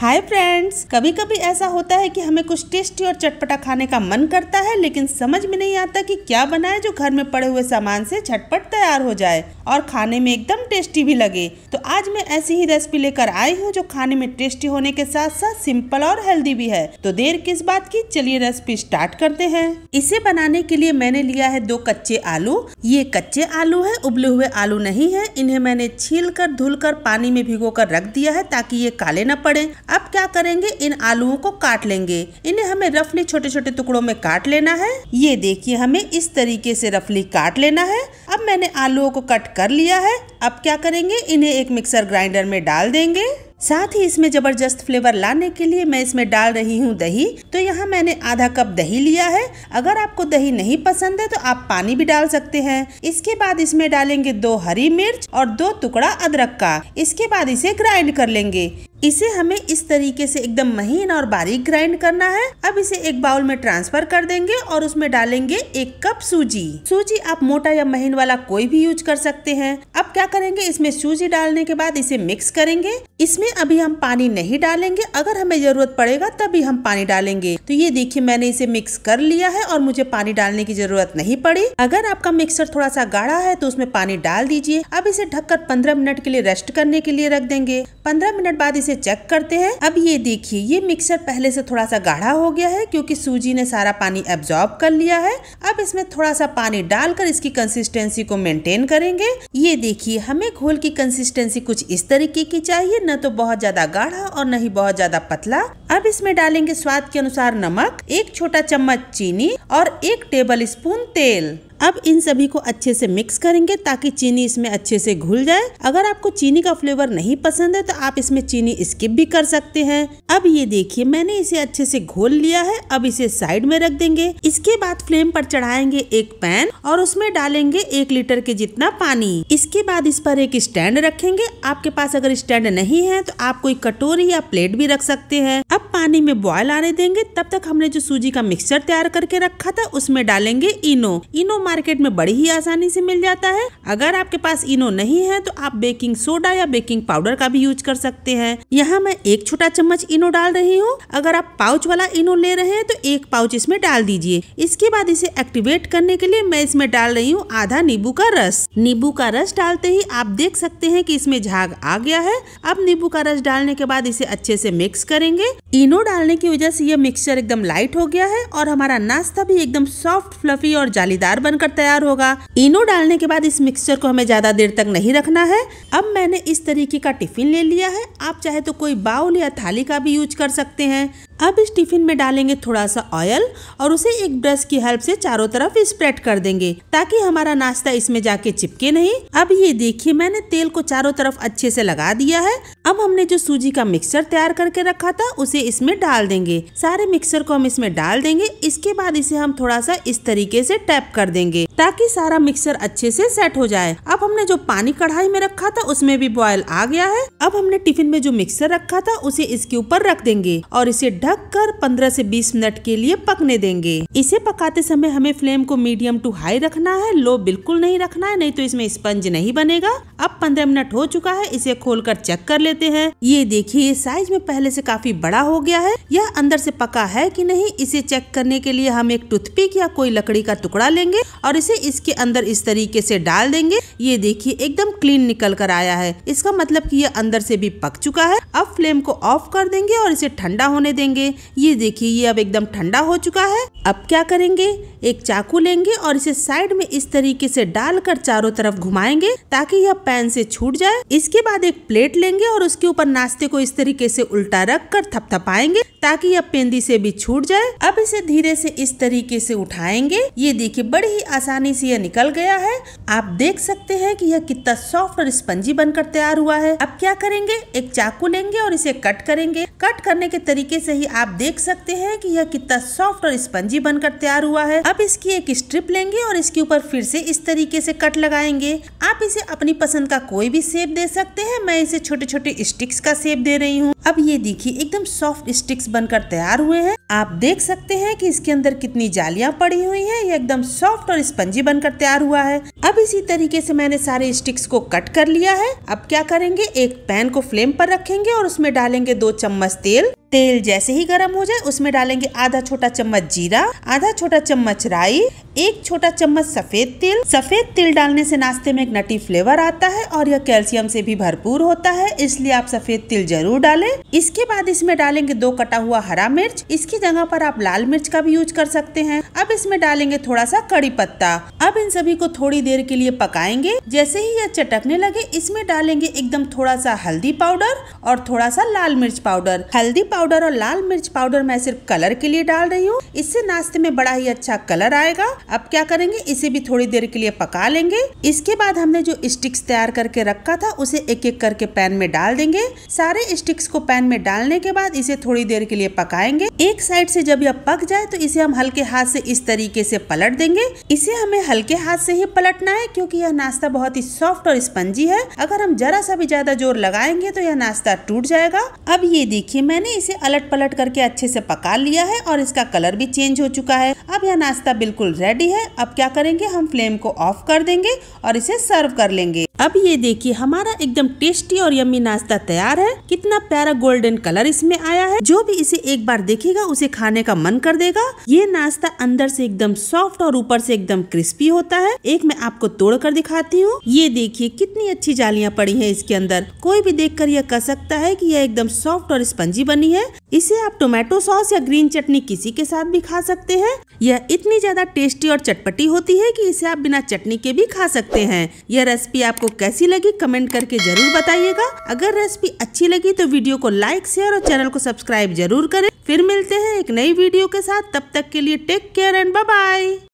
hi friends कभी कभी ऐसा होता है कि हमें कुछ टेस्टी और चटपटा खाने का मन करता है लेकिन समझ में नहीं आता कि क्या बनाए जो घर में पड़े हुए सामान से झटपट तैयार हो जाए और खाने में एकदम टेस्टी भी लगे तो आज मैं ऐसी ही रेसिपी लेकर आई हूँ जो खाने में टेस्टी होने के साथ साथ सिंपल और हेल्दी भी है तो देर किस बात की चलिए रेसिपी स्टार्ट करते हैं इसे बनाने के लिए मैंने लिया है दो कच्चे आलू ये कच्चे आलू है उबले हुए आलू नहीं है इन्हें मैंने छील कर धुल कर पानी में भिगो कर रख दिया है ताकि ये काले न पड़े अब क्या करेंगे इन आलूओं को काट लेंगे इन्हें हमें रफली छोटे छोटे टुकड़ों में काट लेना है ये देखिए हमें इस तरीके से रफली काट लेना है अब मैंने आलूओं को कट कर लिया है अब क्या करेंगे इन्हें एक मिक्सर ग्राइंडर में डाल देंगे साथ ही इसमें जबरदस्त फ्लेवर लाने के लिए मैं इसमें डाल रही हूँ दही तो यहाँ मैंने आधा कप दही लिया है अगर आपको दही नहीं पसंद है तो आप पानी भी डाल सकते हैं इसके बाद इसमें डालेंगे दो हरी मिर्च और दो टुकड़ा अदरक का इसके बाद इसे ग्राइंड कर लेंगे इसे हमें इस तरीके से एकदम महीन और बारीक ग्राइंड करना है अब इसे एक बाउल में ट्रांसफर कर देंगे और उसमें डालेंगे एक कप सूजी सूजी आप मोटा या महीन वाला कोई भी यूज कर सकते हैं अब क्या करेंगे इसमें सूजी डालने के बाद इसे मिक्स करेंगे इसमें अभी हम पानी नहीं डालेंगे अगर हमें जरूरत पड़ेगा तभी हम पानी डालेंगे तो ये देखिए मैंने इसे मिक्स कर लिया है और मुझे पानी डालने की जरूरत नहीं पड़ी अगर आपका मिक्सर थोड़ा सा गाढ़ा है तो उसमें पानी डाल दीजिए अब इसे ढककर पंद्रह मिनट के लिए रेस्ट करने के लिए रख देंगे पंद्रह मिनट बाद से चेक करते हैं अब ये देखिए ये मिक्सर पहले से थोड़ा सा गाढ़ा हो गया है क्योंकि सूजी ने सारा पानी एब्जॉर्ब कर लिया है अब इसमें थोड़ा सा पानी डालकर इसकी कंसिस्टेंसी को मेंटेन करेंगे ये देखिए हमें घोल की कंसिस्टेंसी कुछ इस तरीके की चाहिए न तो बहुत ज्यादा गाढ़ा और न ही बहुत ज्यादा पतला अब इसमें डालेंगे स्वाद के अनुसार नमक एक छोटा चम्मच चीनी और एक टेबल स्पून तेल अब इन सभी को अच्छे से मिक्स करेंगे ताकि चीनी इसमें अच्छे से घुल जाए अगर आपको चीनी का फ्लेवर नहीं पसंद है तो आप इसमें चीनी स्किप भी कर सकते हैं अब ये देखिए मैंने इसे अच्छे से घोल लिया है अब इसे साइड में रख देंगे इसके बाद फ्लेम पर चढ़ाएंगे एक पैन और उसमें डालेंगे एक लीटर के जितना पानी इसके बाद इस पर एक स्टैंड रखेंगे आपके पास अगर स्टैंड नहीं है तो आप कोई कटोरी या प्लेट भी रख सकते हैं अब पानी में बॉयल आने देंगे तब तक हमने जो सूजी का मिक्सचर तैयार करके रखा था उसमें डालेंगे इनो इनो मार्केट में बड़ी ही आसानी से मिल जाता है अगर आपके पास इनो नहीं है तो आप बेकिंग सोडा या बेकिंग पाउडर का भी यूज कर सकते हैं यहाँ मैं एक छोटा चम्मच इनो डाल रही हूँ अगर आप पाउच वाला इनो ले रहे हैं तो एक पाउच इसमें डाल दीजिए इसके बाद इसे एक्टिवेट करने के लिए मैं इसमें डाल रही हूँ आधा नींबू का रस नींबू का रस डालते ही आप देख सकते हैं कि इसमें झाग आ गया है अब नींबू का रस डालने के बाद इसे अच्छे से मिक्स करेंगे इनो डालने की वजह से यह मिक्सचर एकदम लाइट हो गया है और हमारा नाश्ता भी एकदम सॉफ्ट फ्लफी और जालीदार बन बनकर तैयार होगा इनो डालने के बाद इस मिक्सचर को हमें ज़्यादा देर तक नहीं रखना है अब मैंने इस तरीके का टिफिन ले लिया है आप चाहे तो कोई बाउल या थाली का भी यूज कर सकते हैं अब इस टिफिन में डालेंगे थोड़ा सा ऑयल और उसे एक ब्रश की हेल्प से चारों तरफ स्प्रेड कर देंगे ताकि हमारा नाश्ता इसमें जाके चिपके नहीं अब ये देखिए मैंने तेल को चारों तरफ अच्छे से लगा दिया है अब हमने जो सूजी का मिक्सर तैयार करके रखा था उसे इसमें डाल देंगे सारे मिक्सर को हम इसमें डाल देंगे इसके बाद इसे हम थोड़ा सा इस तरीके से टैप कर देंगे ताकि सारा मिक्सर अच्छे से सेट हो जाए अब हमने जो पानी कढ़ाई में रखा था उसमें भी बॉयल आ गया है अब हमने टिफिन में जो मिक्सर रखा था उसे इसके ऊपर रख देंगे और इसे ढक कर पंद्रह से बीस मिनट के लिए पकने देंगे इसे पकाते समय हमें फ्लेम को मीडियम टू हाई रखना है लो बिल्कुल नहीं रखना है नहीं तो इसमें स्पंज नहीं बनेगा अब पंद्रह मिनट हो चुका है इसे खोलकर चेक कर लेते लेते हैं ये देखिए ये साइज में पहले से काफी बड़ा हो गया है यह अंदर से पका है कि नहीं इसे चेक करने के लिए हम एक टूथपिक या कोई लकड़ी का टुकड़ा लेंगे और इसे इसके अंदर इस तरीके से डाल देंगे ये देखिए एकदम क्लीन निकल कर आया है इसका मतलब की यह अंदर से भी पक चुका है अब फ्लेम को ऑफ कर देंगे और इसे ठंडा होने देंगे ये देखिए ये अब एकदम ठंडा हो चुका है अब क्या करेंगे एक चाकू लेंगे और इसे साइड में इस तरीके से डालकर चारों तरफ घुमाएंगे ताकि यह पैन से छूट जाए इसके बाद एक प्लेट लेंगे और उसके ऊपर नाश्ते को इस तरीके से उल्टा रख कर थपथपाएंगे ताकि यह पेंदी से भी छूट जाए अब इसे धीरे से इस तरीके से उठाएंगे ये देखिए बड़ी ही आसानी से यह निकल गया है आप देख सकते हैं कि यह कितना सॉफ्ट और स्पंजी बनकर तैयार हुआ है अब क्या करेंगे एक चाकू लेंगे और इसे कट करेंगे कट करने के तरीके से ही आप देख सकते हैं कि यह कितना सॉफ्ट और स्पंजी बनकर तैयार हुआ है अब इसकी एक स्ट्रिप लेंगे और इसके ऊपर फिर से इस तरीके से कट लगाएंगे आप इसे अपनी पसंद का कोई भी शेप दे सकते हैं मैं इसे छोटे छोटे स्टिक्स का सेप दे रही हूँ अब ये देखिए एकदम सॉफ्ट स्टिक्स बनकर तैयार हुए हैं आप देख सकते हैं कि इसके अंदर कितनी जालियां पड़ी हुई हैं ये एकदम सॉफ्ट और स्पंजी बनकर तैयार हुआ है अब इसी तरीके से मैंने सारे स्टिक्स को कट कर लिया है अब क्या करेंगे एक पैन को फ्लेम पर रखेंगे और उसमें डालेंगे दो चम्मच तेल तेल जैसे ही गर्म हो जाए उसमें डालेंगे आधा छोटा चम्मच जीरा आधा छोटा चम्मच राई एक छोटा चम्मच सफेद तिल सफेद तिल डालने से नाश्ते में एक नटी फ्लेवर आता है और यह कैल्शियम से भी भरपूर होता है इसलिए आप सफेद तिल जरूर डालें इसके बाद इसमें डालेंगे दो कटा हुआ हरा मिर्च इसकी जगह पर आप लाल मिर्च का भी यूज कर सकते हैं अब इसमें डालेंगे थोड़ा सा कड़ी पत्ता अब इन सभी को थोड़ी देर के लिए पकाएंगे जैसे ही यह चटकने लगे इसमें डालेंगे एकदम थोड़ा सा हल्दी पाउडर और थोड़ा सा लाल मिर्च पाउडर हल्दी पाउडर और लाल मिर्च पाउडर मैं सिर्फ कलर के लिए डाल रही हूँ इससे नाश्ते में बड़ा ही अच्छा कलर आएगा अब क्या करेंगे इसे भी थोड़ी देर के लिए पका लेंगे इसके बाद हमने जो स्टिक्स तैयार करके रखा था उसे एक एक करके पैन में डाल देंगे सारे स्टिक्स को पैन में डालने के बाद इसे थोड़ी देर के लिए पकाएंगे एक साइड से जब यह पक जाए तो इसे हम हल्के हाथ से इस तरीके से पलट देंगे इसे हमें हल्के हाथ से ही पलटना है क्योंकि यह नाश्ता बहुत ही सॉफ्ट और स्पंजी है अगर हम जरा सा भी ज्यादा जोर लगाएंगे तो यह नाश्ता टूट जाएगा अब ये देखिए मैंने इसे अलट पलट करके अच्छे से पका लिया है और इसका कलर भी चेंज हो चुका है अब यह नाश्ता बिल्कुल रेड रेडी है अब क्या करेंगे हम फ्लेम को ऑफ कर देंगे और इसे सर्व कर लेंगे अब ये देखिए हमारा एकदम टेस्टी और यम्मी नाश्ता तैयार है कितना प्यारा गोल्डन कलर इसमें आया है जो भी इसे एक बार देखेगा उसे खाने का मन कर देगा ये नाश्ता अंदर से एकदम सॉफ्ट और ऊपर से एकदम क्रिस्पी होता है एक मैं आपको तोड़ कर दिखाती हूँ ये देखिए कितनी अच्छी जालियाँ पड़ी है इसके अंदर कोई भी देख कर यह कह सकता है की यह एकदम सॉफ्ट और स्पंजी बनी है इसे आप टोमेटो सॉस या ग्रीन चटनी किसी के साथ भी खा सकते हैं यह इतनी ज्यादा टेस्टी और चटपटी होती है की इसे आप बिना चटनी के भी खा सकते हैं यह रेसिपी आपको आपको कैसी लगी कमेंट करके जरूर बताइएगा अगर रेसिपी अच्छी लगी तो वीडियो को लाइक शेयर और चैनल को सब्सक्राइब जरूर करें फिर मिलते हैं एक नई वीडियो के साथ तब तक के लिए टेक केयर एंड बाय